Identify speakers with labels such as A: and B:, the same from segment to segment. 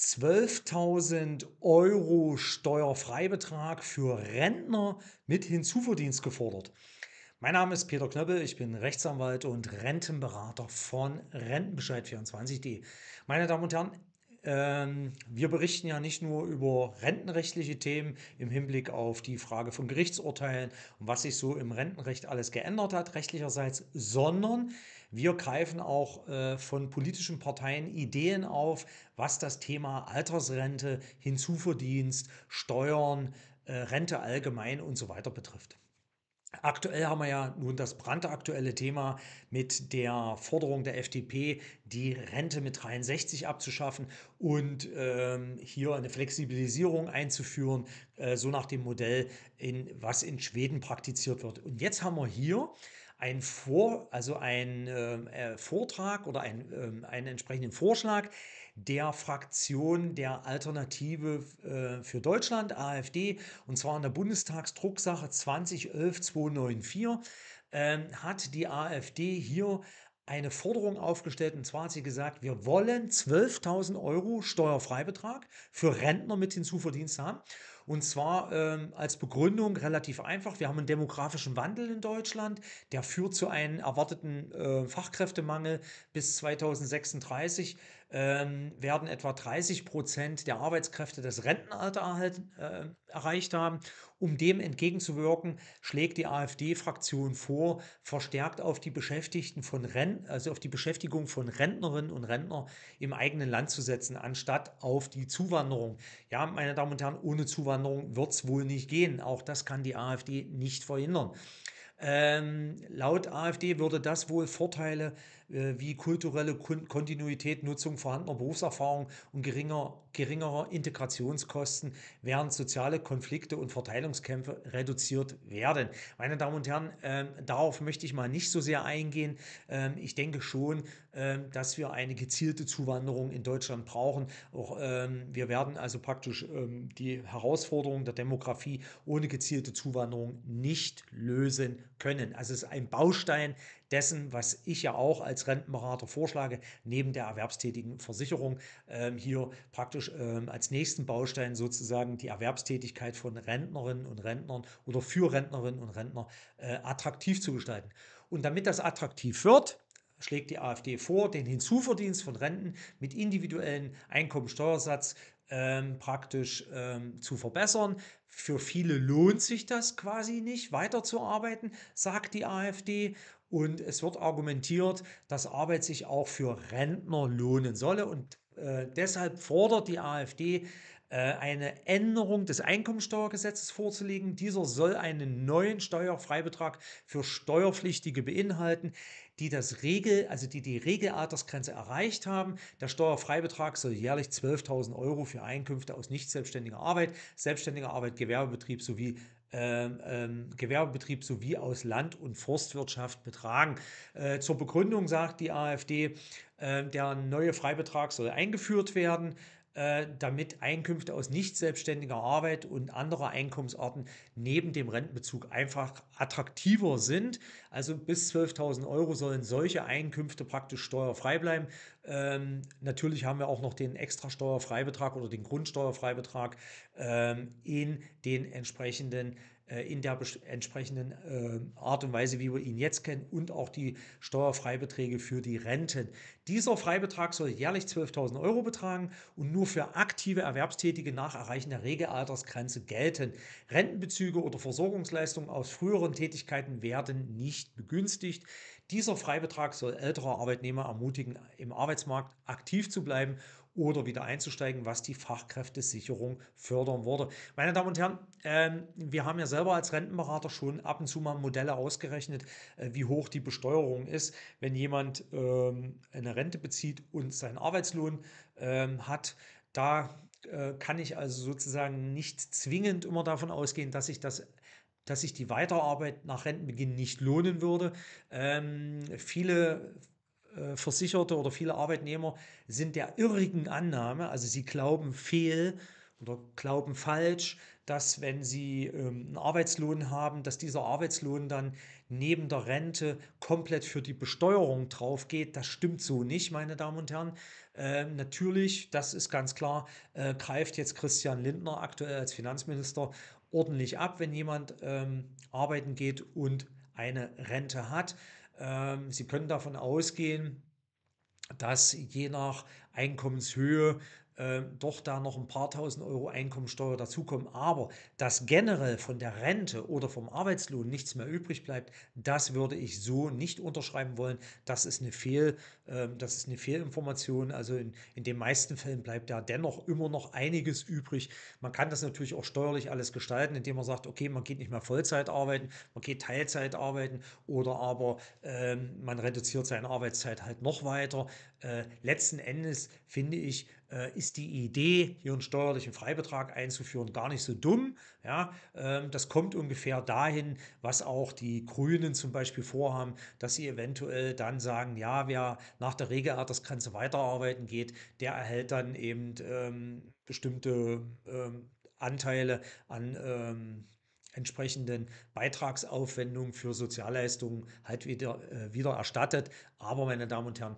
A: 12.000 Euro Steuerfreibetrag für Rentner mit Hinzuverdienst gefordert. Mein Name ist Peter Knöppel, ich bin Rechtsanwalt und Rentenberater von Rentenbescheid24.de. Meine Damen und Herren, ähm, wir berichten ja nicht nur über rentenrechtliche Themen im Hinblick auf die Frage von Gerichtsurteilen und was sich so im Rentenrecht alles geändert hat, rechtlicherseits, sondern wir greifen auch äh, von politischen Parteien Ideen auf, was das Thema Altersrente, Hinzuverdienst, Steuern, äh, Rente allgemein und so weiter betrifft. Aktuell haben wir ja nun das brandaktuelle Thema mit der Forderung der FDP, die Rente mit 63 abzuschaffen und ähm, hier eine Flexibilisierung einzuführen, äh, so nach dem Modell, in, was in Schweden praktiziert wird. Und jetzt haben wir hier ein Vor, also ein ähm, äh, Vortrag oder ein, äh, einen entsprechenden Vorschlag der Fraktion der Alternative äh, für Deutschland, AfD, und zwar in der Bundestagsdrucksache 20.11.294, 294 ähm, hat die AfD hier eine Forderung aufgestellt und zwar hat sie gesagt, wir wollen 12.000 Euro Steuerfreibetrag für Rentner mit Hinzuverdienst haben und zwar ähm, als Begründung relativ einfach. Wir haben einen demografischen Wandel in Deutschland, der führt zu einem erwarteten äh, Fachkräftemangel bis 2036 ähm, werden etwa 30 Prozent der Arbeitskräfte das Rentenalter erhalten, äh, erreicht haben. Um dem entgegenzuwirken, schlägt die AfD-Fraktion vor, verstärkt auf die Beschäftigten von Rent also auf die Beschäftigung von Rentnerinnen und Rentnern im eigenen Land zu setzen, anstatt auf die Zuwanderung. Ja, meine Damen und Herren, ohne Zuwanderung wird es wohl nicht gehen. Auch das kann die AfD nicht verhindern. Ähm, laut AfD würde das wohl Vorteile äh, wie kulturelle Kon Kontinuität, Nutzung vorhandener Berufserfahrung und geringer, geringerer Integrationskosten, während soziale Konflikte und Verteilungskämpfe reduziert werden. Meine Damen und Herren, ähm, darauf möchte ich mal nicht so sehr eingehen. Ähm, ich denke schon, ähm, dass wir eine gezielte Zuwanderung in Deutschland brauchen. Auch, ähm, wir werden also praktisch ähm, die Herausforderungen der Demografie ohne gezielte Zuwanderung nicht lösen können. Also es ist ein Baustein dessen, was ich ja auch als Rentenberater vorschlage, neben der erwerbstätigen Versicherung ähm, hier praktisch ähm, als nächsten Baustein sozusagen die Erwerbstätigkeit von Rentnerinnen und Rentnern oder für Rentnerinnen und Rentner äh, attraktiv zu gestalten. Und damit das attraktiv wird, schlägt die AfD vor, den Hinzuverdienst von Renten mit individuellen Einkommensteuersatz ähm, praktisch ähm, zu verbessern. Für viele lohnt sich das quasi nicht, weiterzuarbeiten, sagt die AfD. Und es wird argumentiert, dass Arbeit sich auch für Rentner lohnen solle. Und äh, deshalb fordert die AfD äh, eine Änderung des Einkommensteuergesetzes vorzulegen. Dieser soll einen neuen Steuerfreibetrag für Steuerpflichtige beinhalten, die das Regel, also die die Regelaltersgrenze erreicht haben. Der Steuerfreibetrag soll jährlich 12.000 Euro für Einkünfte aus nicht selbstständiger Arbeit, selbstständiger Arbeit, Gewerbebetrieb sowie ähm, ähm, Gewerbebetrieb sowie aus Land- und Forstwirtschaft betragen. Äh, zur Begründung sagt die AfD, äh, der neue Freibetrag soll eingeführt werden, äh, damit Einkünfte aus nicht selbstständiger Arbeit und anderer Einkommensarten neben dem Rentenbezug einfach attraktiver sind. Also bis 12.000 Euro sollen solche Einkünfte praktisch steuerfrei bleiben. Ähm, natürlich haben wir auch noch den Extrasteuerfreibetrag oder den Grundsteuerfreibetrag ähm, in den entsprechenden äh, in der entsprechenden äh, Art und Weise, wie wir ihn jetzt kennen, und auch die Steuerfreibeträge für die Renten. Dieser Freibetrag soll jährlich 12.000 Euro betragen und nur für aktive Erwerbstätige nach Erreichen der Regelaltersgrenze gelten. Rentenbezüge oder Versorgungsleistungen aus früheren Tätigkeiten werden nicht begünstigt. Dieser Freibetrag soll ältere Arbeitnehmer ermutigen, im Arbeitsmarkt aktiv zu bleiben oder wieder einzusteigen, was die Fachkräftesicherung fördern würde. Meine Damen und Herren, ähm, wir haben ja selber als Rentenberater schon ab und zu mal Modelle ausgerechnet, äh, wie hoch die Besteuerung ist, wenn jemand ähm, eine Rente bezieht und seinen Arbeitslohn ähm, hat. Da äh, kann ich also sozusagen nicht zwingend immer davon ausgehen, dass sich das dass sich die Weiterarbeit nach Rentenbeginn nicht lohnen würde. Ähm, viele äh, Versicherte oder viele Arbeitnehmer sind der irrigen Annahme, also sie glauben fehl, oder glauben falsch, dass wenn sie ähm, einen Arbeitslohn haben, dass dieser Arbeitslohn dann neben der Rente komplett für die Besteuerung drauf geht. Das stimmt so nicht, meine Damen und Herren. Ähm, natürlich, das ist ganz klar, äh, greift jetzt Christian Lindner aktuell als Finanzminister ordentlich ab, wenn jemand ähm, arbeiten geht und eine Rente hat. Ähm, sie können davon ausgehen, dass je nach Einkommenshöhe äh, doch da noch ein paar tausend Euro Einkommensteuer dazukommen. Aber dass generell von der Rente oder vom Arbeitslohn nichts mehr übrig bleibt, das würde ich so nicht unterschreiben wollen. Das ist eine, Fehl, äh, das ist eine Fehlinformation. Also in, in den meisten Fällen bleibt da dennoch immer noch einiges übrig. Man kann das natürlich auch steuerlich alles gestalten, indem man sagt, okay, man geht nicht mehr Vollzeit arbeiten, man geht Teilzeit arbeiten oder aber ähm, man reduziert seine Arbeitszeit halt noch weiter. Äh, letzten Endes finde ich, äh, ist die Idee, hier einen steuerlichen Freibetrag einzuführen, gar nicht so dumm. Ja, ähm, das kommt ungefähr dahin, was auch die Grünen zum Beispiel vorhaben, dass sie eventuell dann sagen, ja, wer nach der Regelaltersgrenze weiterarbeiten geht, der erhält dann eben ähm, bestimmte ähm, Anteile an ähm, entsprechenden Beitragsaufwendungen für Sozialleistungen halt wieder, äh, wieder erstattet. Aber, meine Damen und Herren,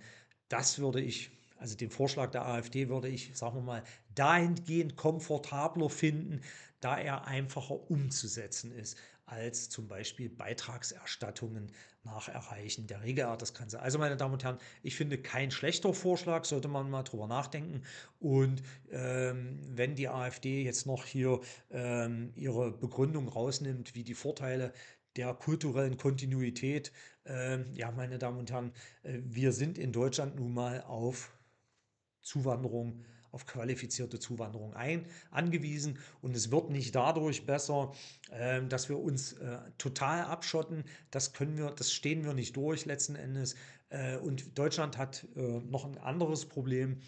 A: das würde ich, also den Vorschlag der AfD würde ich, sagen wir mal, dahingehend komfortabler finden, da er einfacher umzusetzen ist als zum Beispiel Beitragserstattungen nach Erreichen der Regelart des Regelertergrenze. Also meine Damen und Herren, ich finde kein schlechter Vorschlag, sollte man mal drüber nachdenken. Und ähm, wenn die AfD jetzt noch hier ähm, ihre Begründung rausnimmt, wie die Vorteile der kulturellen Kontinuität. Ähm, ja, meine Damen und Herren, äh, wir sind in Deutschland nun mal auf Zuwanderung auf qualifizierte Zuwanderung ein, angewiesen. Und es wird nicht dadurch besser, äh, dass wir uns äh, total abschotten. Das können wir, das stehen wir nicht durch letzten Endes. Äh, und Deutschland hat äh, noch ein anderes Problem.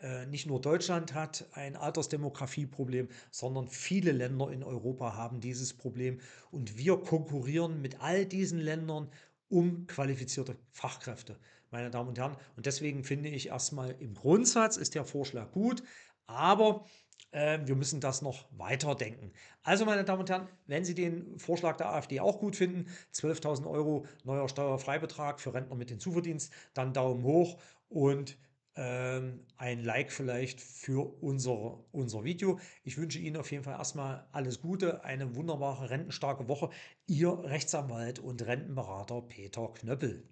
A: Äh, nicht nur Deutschland hat ein Altersdemografieproblem, sondern viele Länder in Europa haben dieses Problem. Und wir konkurrieren mit all diesen Ländern um qualifizierte Fachkräfte, meine Damen und Herren. Und deswegen finde ich erstmal im Grundsatz ist der Vorschlag gut, aber äh, wir müssen das noch weiter denken. Also, meine Damen und Herren, wenn Sie den Vorschlag der AfD auch gut finden, 12.000 Euro neuer Steuerfreibetrag für Rentner mit dem Zuverdienst, dann Daumen hoch und ähm, ein Like vielleicht für unser, unser Video. Ich wünsche Ihnen auf jeden Fall erstmal alles Gute, eine wunderbare rentenstarke Woche. Ihr Rechtsanwalt und Rentenberater Peter Knöppel.